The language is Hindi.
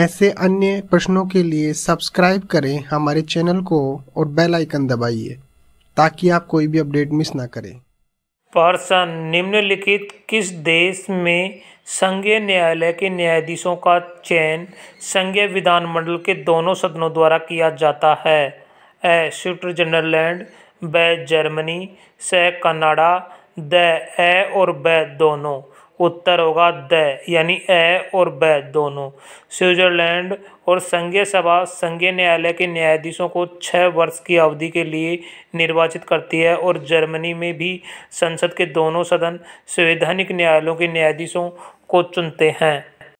ऐसे अन्य प्रश्नों के लिए सब्सक्राइब करें हमारे चैनल को और बेल आइकन दबाइए ताकि आप कोई भी अपडेट मिस ना करें पर्सन निम्नलिखित किस देश में संघीय न्यायालय के न्यायाधीशों का चयन संघीय विधानमंडल के दोनों सदनों द्वारा किया जाता है ए स्विट्जरलैंड ब जर्मनी स कनाडा द ए और ब दोनों उत्तर होगा द यानी ए और ब दोनों स्विट्जरलैंड और संघीय सभा संघीय न्यायालय के न्यायाधीशों को छः वर्ष की अवधि के लिए निर्वाचित करती है और जर्मनी में भी संसद के दोनों सदन संवैधानिक न्यायालयों के न्यायाधीशों को चुनते हैं